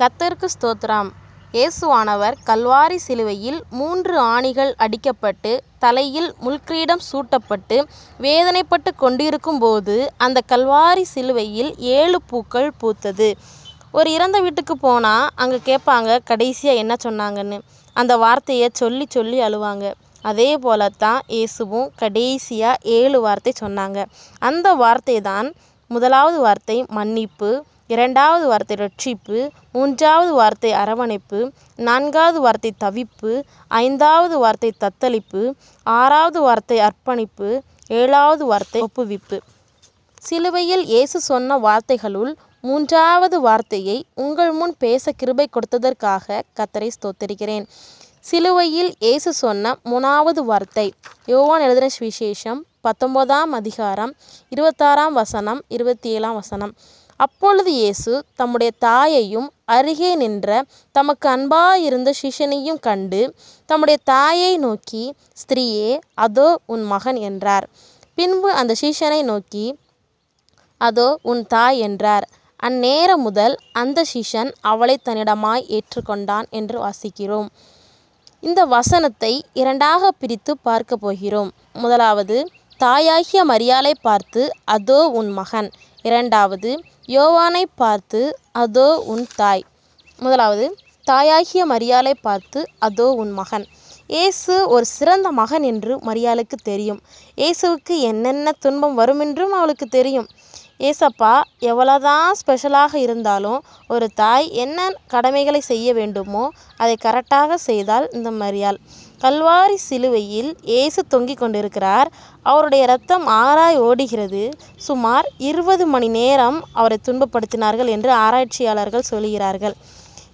கத்தருக்கு ஸ்தோத்திரம் இயேசுவானவர் கல்வாரி சிலுவையில் மூன்று ஆணிகள் அடிக்கப்பட்டு தலையில் முள்கிரீடம் சூட்டப்பட்டு வேதனைப்பட்டு கொண்டிருக்கும்போது அந்த கல்வாரி சிலுவையில் ஏழு பூக்கள் பூத்தது ஒரு இறந்த வீட்டுக்கு போனால் அங்கே கேட்பாங்க கடைசியாக என்ன சொன்னாங்கன்னு அந்த வார்த்தையை சொல்லி சொல்லி அழுவாங்க அதே போல தான் இயேசுவும் கடைசியாக ஏழு வார்த்தை சொன்னாங்க அந்த வார்த்தை தான் முதலாவது வார்த்தை மன்னிப்பு இரண்டாவது வார்த்தை ரட்சிப்பு மூன்றாவது வார்த்தை அரவணைப்பு நான்காவது வார்த்தை தவிப்பு ஐந்தாவது வார்த்தை தத்தளிப்பு ஆறாவது வார்த்தை அர்ப்பணிப்பு ஏழாவது வார்த்தை ஒப்புவிப்பு சிலுவையில் இயேசு சொன்ன வார்த்தைகளுள் மூன்றாவது வார்த்தையை உங்கள் முன் பேச கிருபை கொடுத்ததற்காக கத்தரை ஸ்தோத்தரிக்கிறேன் சிலுவையில் இயேசு சொன்ன மூணாவது வார்த்தை யோவான் எழுதின சுவிசேஷம் பத்தொன்பதாம் அதிகாரம் இருபத்தாறாம் வசனம் இருபத்தி ஏழாம் வசனம் அப்பொழுது இயேசு தம்முடைய தாயையும் அருகே நின்ற தமக்கு அன்பாயிருந்த சிஷனையும் கண்டு தம்முடைய தாயை நோக்கி ஸ்திரீயே அதோ உன் மகன் என்றார் பின்பு அந்த சிஷனை நோக்கி அதோ உன் தாய் என்றார் அந்நேரம் முதல் அந்த சிஷன் அவளை தன்னிடமாய் ஏற்றுக்கொண்டான் என்று வாசிக்கிறோம் இந்த வசனத்தை இரண்டாக பிரித்து பார்க்க போகிறோம் முதலாவது தாயாகிய மரியாலை பார்த்து அதோ உன் மகன் இரண்டாவது யோவானை பார்த்து அதோ உன் தாய் முதலாவது தாயாகிய மரியாலை பார்த்து அதோ உன் மகன் இயேசு ஒரு சிறந்த மகன் என்று மரியாளுக்கு தெரியும் இயேசுவுக்கு என்னென்ன துன்பம் வரும் என்றும் அவளுக்கு தெரியும் ஏசப்பா எவ்வளோதான் ஸ்பெஷலாக இருந்தாலும் ஒரு தாய் என்ன கடமைகளை செய்ய வேண்டுமோ அதை கரெக்டாக செய்தால் இந்த மரியாள் கல்வாரி சிலுவையில் இயேசு தொங்கிக் கொண்டிருக்கிறார் அவருடைய ரத்தம் ஆறாய் ஓடுகிறது சுமார் இருபது மணி நேரம் அவரை துன்பப்படுத்தினார்கள் என்று ஆராய்ச்சியாளர்கள் சொல்கிறார்கள்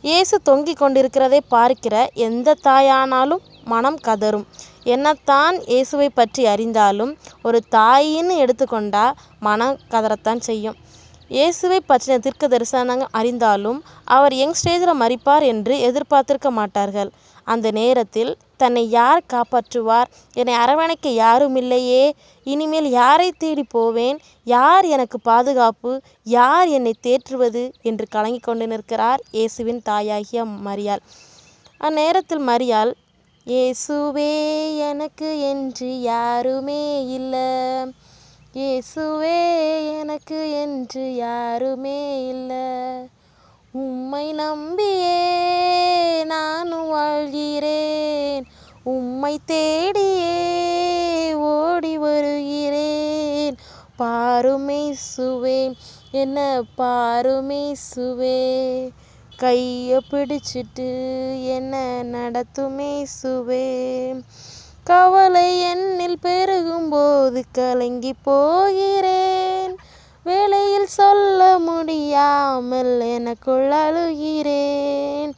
இயேசு தொங்கிக் கொண்டிருக்கிறதை பார்க்கிற எந்த தாயானாலும் மனம் கதரும் என்னத்தான் இயேசுவை பற்றி அறிந்தாலும் ஒரு தாயின்னு எடுத்துக்கொண்டா மனம் கதறத்தான் செய்யும் இயேசுவை பற்றின தீர்க்க தரிசனம் அறிந்தாலும் அவர் யங் ஸ்டேஜில் மறிப்பார் என்று எதிர்பார்த்திருக்க மாட்டார்கள் அந்த நேரத்தில் தன்னை யார் காப்பாற்றுவார் என்னை அரவணைக்க யாரும் இல்லையே இனிமேல் யாரை தேடி போவேன் யார் எனக்கு பாதுகாப்பு யார் என்னை தேற்றுவது என்று கலங்கிக் கொண்டு நிற்கிறார் இயேசுவின் தாயாகிய மரியால் அந்நேரத்தில் மரியால் இயேசுவே எனக்கு என்று யாருமே இல்லை இயேசுவே எனக்கு என்று யாருமே இல்லை உம்மை நம்பியே தேடியே ஓடி வருகிறேன் பாருமே சுவே என்ன பாருமே சுவே கையை பிடிச்சிட்டு என்ன நடத்துமே சுவே கவலை என்னில் பெருகும்போது கலங்கி போகிறேன் வேலையில் சொல்ல முடியாமல் எனக்குள் அழுகிறேன்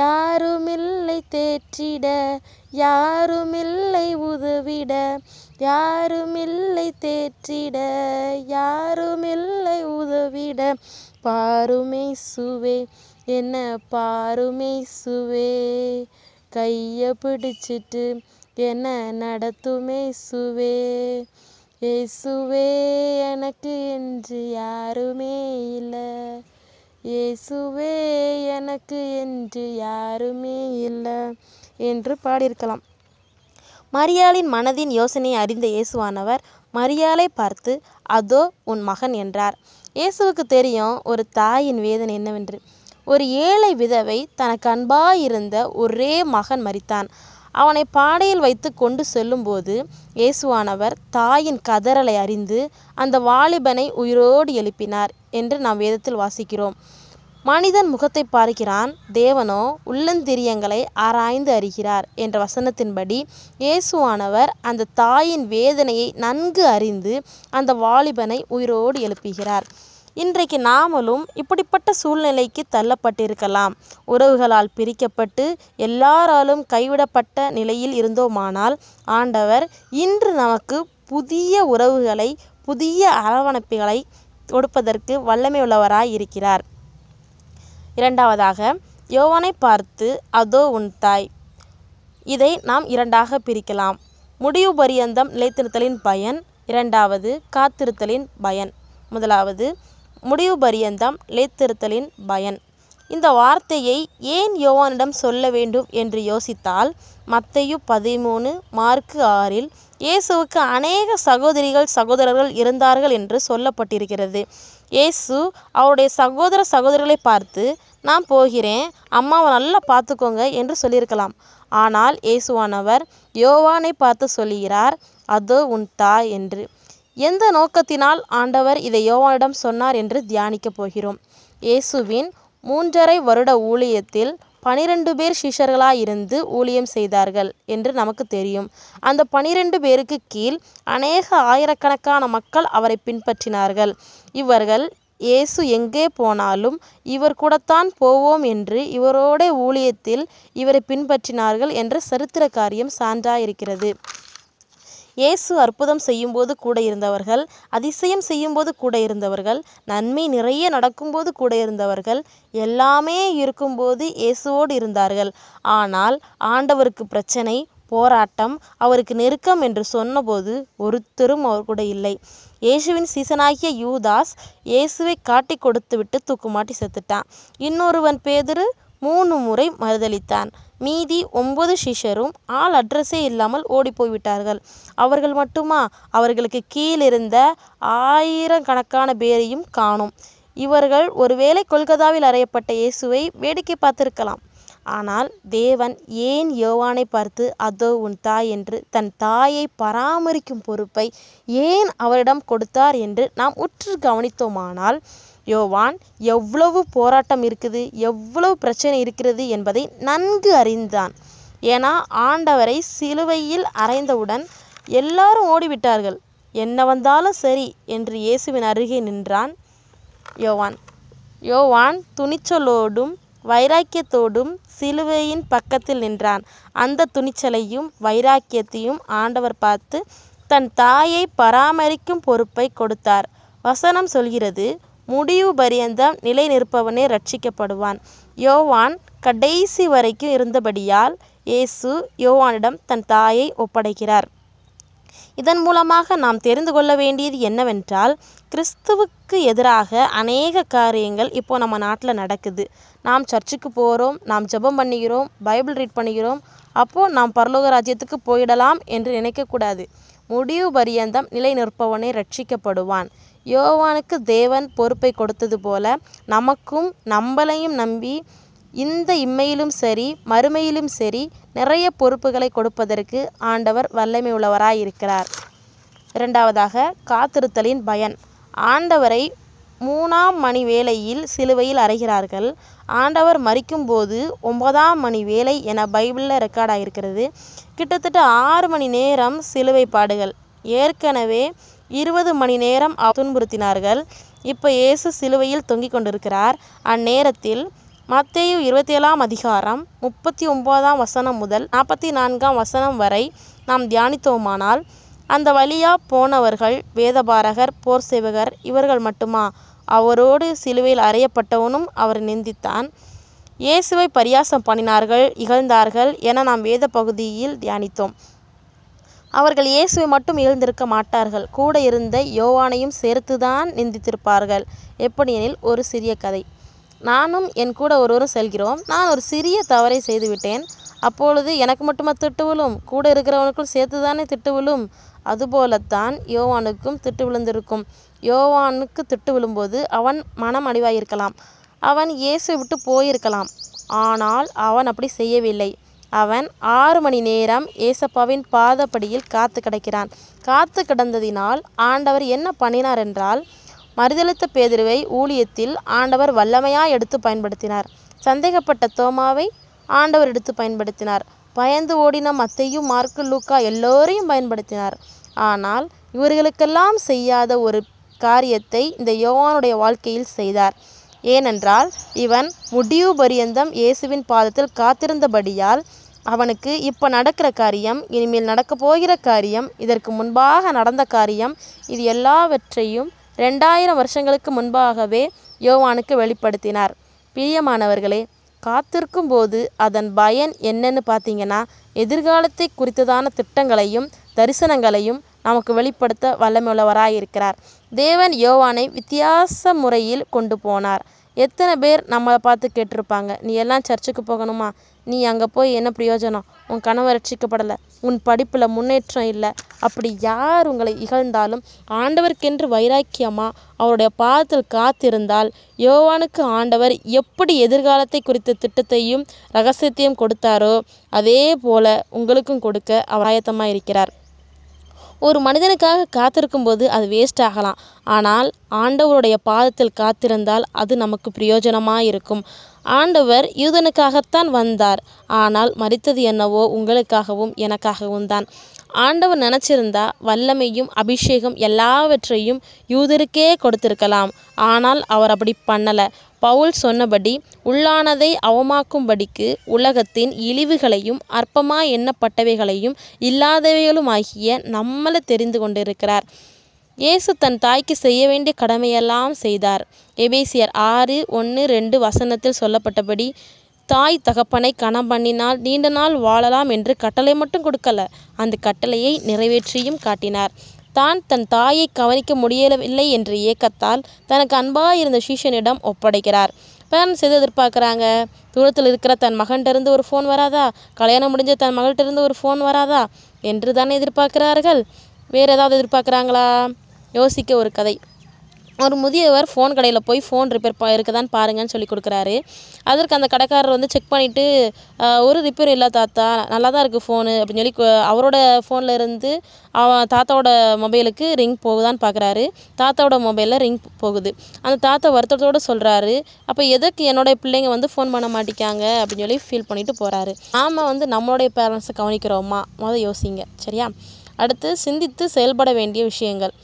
யாருமில்லை தேற்றிட யாருமில்லை உதவிட யாருமில்லை தேற்றிட யாருமில்லை உதவிட பாருமே சுவே என்ன பாருமே சுவே கையை பிடிச்சிட்டு என்ன நடத்துமே சுவே சுவே எனக்கு என்று யாருமே இல்லை இயேசுவே எனக்கு என்று யாருமே இல்லை என்று பாடியிருக்கலாம் மரியாளின் மனதின் யோசனையை அறிந்த இயேசுவானவர் மரியாளை பார்த்து அதோ உன் மகன் என்றார் இயேசுவுக்கு தெரியும் ஒரு தாயின் வேதனை என்னவென்று ஒரு ஏழை விதவை தனக்கு அன்பாயிருந்த ஒரே மகன் மறித்தான் அவனை பாடையில் வைத்து கொண்டு செல்லும்போது இயேசுவானவர் தாயின் கதறலை அறிந்து அந்த வாலிபனை உயிரோடு எழுப்பினார் என்று நாம் வேதத்தில் வாசிக்கிறோம் மனிதன் முகத்தை பார்க்கிறான் தேவனோ உள்ளந்திரியங்களை ஆராய்ந்து அறிகிறார் என்ற வசனத்தின்படி இயேசுவானவர் அந்த தாயின் வேதனையை நன்கு அறிந்து அந்த வாலிபனை உயிரோடு எழுப்புகிறார் இன்றைக்கு நாமளும் இப்படிப்பட்ட சூழ்நிலைக்கு தள்ளப்பட்டிருக்கலாம் உறவுகளால் பிரிக்கப்பட்டு எல்லாராலும் கைவிடப்பட்ட நிலையில் இருந்தோமானால் ஆண்டவர் இன்று நமக்கு புதிய உறவுகளை புதிய அரவணைப்புகளை கொடுப்பதற்கு வல்லமையுள்ளவராய் இருக்கிறார் இரண்டாவதாக யோவானை பார்த்து அதோ உன் தாய் இதை நாம் இரண்டாக பிரிக்கலாம் முடிவு பரியந்தம் நிலைத்திருத்தலின் பயன் இரண்டாவது காத்திருத்தலின் பயன் முதலாவது முடிவு பரியந்தம் நிலைத்திருத்தலின் பயன் இந்த வார்த்தையை ஏன் யோவானிடம் சொல்ல வேண்டும் என்று யோசித்தால் மத்தையு பதிமூணு மார்க்கு ஆறில் இயேசுவுக்கு அநேக சகோதரிகள் சகோதரர்கள் இருந்தார்கள் என்று சொல்லப்பட்டிருக்கிறது இயேசு அவருடைய சகோதர சகோதரிகளை பார்த்து நான் போகிறேன் அம்மாவை நல்லா பார்த்துக்கோங்க என்று சொல்லியிருக்கலாம் ஆனால் இயேசுவானவர் யோவானை பார்த்து சொல்லுகிறார் அதோ உன் தாய் என்று எந்த நோக்கத்தினால் ஆண்டவர் இதை யோவானிடம் சொன்னார் என்று தியானிக்கப் போகிறோம் இயேசுவின் மூன்றரை வருட ஊழியத்தில் பனிரெண்டு பேர் சீஷர்களாக இருந்து ஊழியம் செய்தார்கள் என்று நமக்கு தெரியும் அந்த பனிரெண்டு பேருக்கு கீழ் அநேக ஆயிரக்கணக்கான மக்கள் அவரை பின்பற்றினார்கள் இவர்கள் இயேசு எங்கே போனாலும் இவர் கூடத்தான் போவோம் என்று இவரோட ஊழியத்தில் இவரை பின்பற்றினார்கள் என்ற சரித்திர காரியம் சான்றாயிருக்கிறது இயேசு அற்புதம் செய்யும்போது கூட இருந்தவர்கள் அதிசயம் செய்யும்போது கூட இருந்தவர்கள் நன்மை நிறைய நடக்கும்போது கூட இருந்தவர்கள் எல்லாமே இருக்கும்போது இயேசுவோடு இருந்தார்கள் ஆனால் ஆண்டவருக்கு பிரச்சனை போராட்டம் அவருக்கு நெருக்கம் என்று சொன்னபோது ஒருத்தரும் அவர் கூட இல்லை இயேசுவின் சீசனாகிய யூதாஸ் இயேசுவை காட்டி விட்டு தூக்குமாட்டி செத்துட்டான் இன்னொருவன் பேதரு மூணு முறை மறுதளித்தான் மீதி ஒன்பது சிஷ்யரும் ஆள் அட்ரஸே இல்லாமல் ஓடிப்போய் விட்டார்கள் அவர்கள் மட்டுமா அவர்களுக்கு கீழிருந்த ஆயிரக்கணக்கான பேரையும் காணும் இவர்கள் ஒருவேளை கொல்கத்தாவில் அறையப்பட்ட இயேசுவை வேடிக்கை பார்த்திருக்கலாம் ஆனால் தேவன் ஏன் யோவானை பார்த்து அதோ உன் தாய் என்று தன் தாயை பராமரிக்கும் பொறுப்பை ஏன் அவரிடம் கொடுத்தார் என்று நாம் உற்று கவனித்தோமானால் யோவான் எவ்வளவு போராட்டம் இருக்குது எவ்வளவு பிரச்சனை இருக்கிறது என்பதை நன்கு அறிந்தான் ஏன்னா ஆண்டவரை சிலுவையில் அறைந்தவுடன் எல்லாரும் ஓடிவிட்டார்கள் என்ன வந்தாலும் சரி என்று இயேசுவின் அருகே நின்றான் யோவான் யோவான் துணிச்சலோடும் வைராக்கியத்தோடும் சிலுவையின் பக்கத்தில் நின்றான் அந்த துணிச்சலையும் வைராக்கியத்தையும் ஆண்டவர் பார்த்து தன் தாயை பராமரிக்கும் பொறுப்பை கொடுத்தார் வசனம் சொல்கிறது முடிவு பரியந்தம் நிலை நிற்பவனே ரட்சிக்கப்படுவான் யோவான் கடைசி வரைக்கும் இருந்தபடியால் இயேசு யோவானிடம் தன் தாயை ஒப்படைக்கிறார் இதன் மூலமாக நாம் தெரிந்து கொள்ள வேண்டியது என்னவென்றால் கிறிஸ்துவுக்கு எதிராக அநேக காரியங்கள் இப்போ நம்ம நாட்டில் நடக்குது நாம் சர்ச்சுக்கு போகிறோம் நாம் ஜெபம் பண்ணுகிறோம் பைபிள் ரீட் பண்ணுகிறோம் அப்போது நாம் பரலோக ராஜ்யத்துக்கு போயிடலாம் என்று நினைக்கக்கூடாது முடிவு பரியந்தம் நிலைநிற்பவனே ரட்சிக்கப்படுவான் யோவானுக்கு தேவன் பொறுப்பை கொடுத்தது போல நமக்கும் நம்மளையும் நம்பி இந்த இம்மையிலும் சரி மறுமையிலும் சரி நிறைய பொறுப்புகளை கொடுப்பதற்கு ஆண்டவர் வல்லமை உள்ளவராயிருக்கிறார் இருக்கிறார் இரண்டாவதாக காத்திருத்தலின் பயன் ஆண்டவரை மூணாம் மணி வேளையில் சிலுவையில் அறைகிறார்கள் ஆண்டவர் மறிக்கும் போது ஒன்பதாம் மணி வேலை என பைபிளில் ரெக்கார்ட் ஆகியிருக்கிறது கிட்டத்தட்ட ஆறு மணி நேரம் சிலுவை பாடுகள் ஏற்கனவே இருபது மணி நேரம் துன்புறுத்தினார்கள் இப்போ இயேசு சிலுவையில் தொங்கிக் கொண்டிருக்கிறார் அந்நேரத்தில் மத்தேயு இருபத்தி ஏழாம் அதிகாரம் முப்பத்தி ஒன்பதாம் வசனம் முதல் நாற்பத்தி நான்காம் வசனம் வரை நாம் தியானித்தோமானால் அந்த வழியாக போனவர்கள் வேதபாரகர் போர் சேவகர் இவர்கள் மட்டுமா அவரோடு சிலுவையில் அறையப்பட்டவனும் அவர் நிந்தித்தான் இயேசுவை பரியாசம் பண்ணினார்கள் இகழ்ந்தார்கள் என நாம் வேத பகுதியில் தியானித்தோம் அவர்கள் இயேசுவை மட்டும் இகழ்ந்திருக்க மாட்டார்கள் கூட இருந்த யோவானையும் சேர்த்துதான் நிந்தித்திருப்பார்கள் எப்படியெனில் ஒரு சிறிய கதை நானும் என் கூட ஒருவரும் செல்கிறோம் நான் ஒரு சிறிய தவறை செய்துவிட்டேன் அப்பொழுது எனக்கு மட்டுமா திட்டு விழும் கூட இருக்கிறவனுக்கும் சேர்த்துதானே திட்டு விழும் அதுபோலத்தான் யோவானுக்கும் திட்டு விழுந்திருக்கும் யோவானுக்கு திட்டு விழும்போது அவன் மனம் அடிவாயிருக்கலாம் அவன் இயேசு விட்டு போயிருக்கலாம் ஆனால் அவன் அப்படி செய்யவில்லை அவன் ஆறு மணி நேரம் ஏசப்பாவின் பாதப்படியில் காத்து கிடக்கிறான் காத்து கிடந்ததினால் ஆண்டவர் என்ன பண்ணினார் என்றால் மறுதளித்த பேதிருவை ஊழியத்தில் ஆண்டவர் வல்லமையாக எடுத்து பயன்படுத்தினார் சந்தேகப்பட்ட தோமாவை ஆண்டவர் எடுத்து பயன்படுத்தினார் பயந்து ஓடின மத்தையும் மார்க்கு லூக்கா எல்லோரையும் பயன்படுத்தினார் ஆனால் இவர்களுக்கெல்லாம் செய்யாத ஒரு காரியத்தை இந்த யோவானுடைய வாழ்க்கையில் செய்தார் ஏனென்றால் இவன் முடிவு பரியந்தம் இயேசுவின் பாதத்தில் காத்திருந்தபடியால் அவனுக்கு இப்போ நடக்கிற காரியம் இனிமேல் நடக்கப் போகிற காரியம் இதற்கு முன்பாக நடந்த காரியம் இது எல்லாவற்றையும் ரெண்டாயிரம் வருஷங்களுக்கு முன்பாகவே யோவானுக்கு வெளிப்படுத்தினார் பிரியமானவர்களே காத்திருக்கும் போது அதன் பயன் என்னன்னு பார்த்தீங்கன்னா எதிர்காலத்தை குறித்ததான திட்டங்களையும் தரிசனங்களையும் நமக்கு வெளிப்படுத்த வல்லமையுள்ளவராய் இருக்கிறார் தேவன் யோவானை வித்தியாச முறையில் கொண்டு போனார் எத்தனை பேர் நம்மளை பார்த்து கேட்டிருப்பாங்க நீ எல்லாம் சர்ச்சுக்கு போகணுமா நீ அங்கே போய் என்ன பிரயோஜனம் உன் கனவு ரட்சிக்கப்படலை உன் படிப்பில் முன்னேற்றம் இல்லை அப்படி யார் உங்களை இகழ்ந்தாலும் ஆண்டவருக்கென்று வைராக்கியமாக அவருடைய பாதத்தில் காத்திருந்தால் யோவானுக்கு ஆண்டவர் எப்படி எதிர்காலத்தை குறித்த திட்டத்தையும் ரகசியத்தையும் கொடுத்தாரோ அதே போல் உங்களுக்கும் கொடுக்க அவர் இருக்கிறார் ஒரு மனிதனுக்காக காத்திருக்கும் போது அது வேஸ்ட் ஆகலாம் ஆனால் ஆண்டவருடைய பாதத்தில் காத்திருந்தால் அது நமக்கு பிரயோஜனமாக இருக்கும் ஆண்டவர் யூதனுக்காகத்தான் வந்தார் ஆனால் மறித்தது என்னவோ உங்களுக்காகவும் எனக்காகவும் தான் ஆண்டவர் நினச்சிருந்தா வல்லமையும் அபிஷேகம் எல்லாவற்றையும் யூதருக்கே கொடுத்திருக்கலாம் ஆனால் அவர் அப்படி பண்ணலை பவுல் சொன்னபடி உள்ளானதை அவமாக்கும்படிக்கு உலகத்தின் இழிவுகளையும் அற்பமாக எண்ணப்பட்டவைகளையும் இல்லாதவைகளுமாகிய நம்மளை தெரிந்து கொண்டிருக்கிறார் இயேசு தன் தாய்க்கு செய்ய வேண்டிய கடமையெல்லாம் செய்தார் எபேசியர் ஆறு ஒன்று ரெண்டு வசனத்தில் சொல்லப்பட்டபடி தாய் தகப்பனை கணம் பண்ணினால் நீண்ட நாள் வாழலாம் என்று கட்டளை மட்டும் கொடுக்கல அந்த கட்டளையை நிறைவேற்றியும் காட்டினார் தான் தன் தாயை கவனிக்க முடியவில்லை என்ற இயக்கத்தால் தனக்கு அன்பாக இருந்த சீஷனிடம் ஒப்படைக்கிறார் பேரண்ட்ஸ் எது எதிர்பார்க்குறாங்க தூரத்தில் இருக்கிற தன் மகன்கிட்டருந்து ஒரு ஃபோன் வராதா கல்யாணம் முடிஞ்ச தன் மகள்கிட்ட இருந்து ஒரு ஃபோன் வராதா என்று தானே எதிர்பார்க்கிறார்கள் வேறு ஏதாவது எதிர்பார்க்குறாங்களா யோசிக்க ஒரு கதை ஒரு முதியவர் ஃபோன் கடையில் போய் ஃபோன் ரிப்பேர் பா இருக்குதான்னு பாருங்கன்னு சொல்லி கொடுக்குறாரு அதற்கு அந்த கடைக்காரர் வந்து செக் பண்ணிவிட்டு ஒரு ரிப்பேர் இல்லை தாத்தா நல்லா தான் இருக்குது ஃபோனு அப்படின்னு சொல்லி அவரோட ஃபோனில் இருந்து அவன் தாத்தாவோட மொபைலுக்கு ரிங் போகுதான்னு பார்க்குறாரு தாத்தாவோட மொபைலில் ரிங் போகுது அந்த தாத்தா வருத்தத்தோடு சொல்கிறாரு அப்போ எதுக்கு என்னோடய பிள்ளைங்க வந்து ஃபோன் பண்ண மாட்டேங்காங்க அப்படின்னு சொல்லி ஃபீல் பண்ணிவிட்டு போகிறாரு நாம் வந்து நம்மளுடைய பேரண்ட்ஸை கவனிக்கிறோமா முதல் யோசிங்க சரியா அடுத்து சிந்தித்து செயல்பட வேண்டிய விஷயங்கள்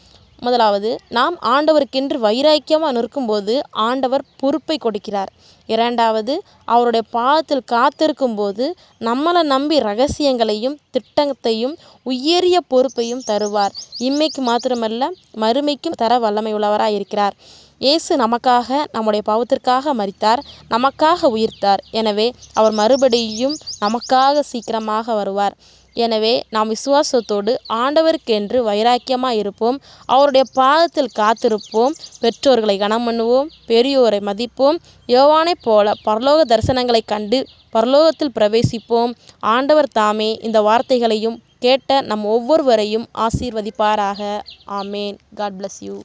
முதலாவது நாம் ஆண்டவருக்கென்று வைராக்கியமாக நிற்கும் போது ஆண்டவர் பொறுப்பை கொடுக்கிறார் இரண்டாவது அவருடைய பாதத்தில் காத்திருக்கும் போது நம்மளை நம்பி ரகசியங்களையும் திட்டத்தையும் உயரிய பொறுப்பையும் தருவார் இம்மைக்கு மாத்திரமல்ல மறுமைக்கும் தர வல்லமை உள்ளவராக இருக்கிறார் இயேசு நமக்காக நம்முடைய பாவத்திற்காக மறித்தார் நமக்காக உயிர்த்தார் எனவே அவர் மறுபடியும் நமக்காக சீக்கிரமாக வருவார் எனவே நாம் விசுவாசத்தோடு ஆண்டவருக்கென்று வைராக்கியமாக இருப்போம் அவருடைய பாதத்தில் காத்திருப்போம் பெற்றோர்களை கனம் பண்ணுவோம் பெரியோரை மதிப்போம் யோவானைப் போல பரலோக தரிசனங்களை கண்டு பரலோகத்தில் பிரவேசிப்போம் ஆண்டவர் தாமே இந்த வார்த்தைகளையும் கேட்ட நம் ஒவ்வொருவரையும் ஆசீர்வதிப்பாராக ஆமேன் காட் பிளஸ் யூ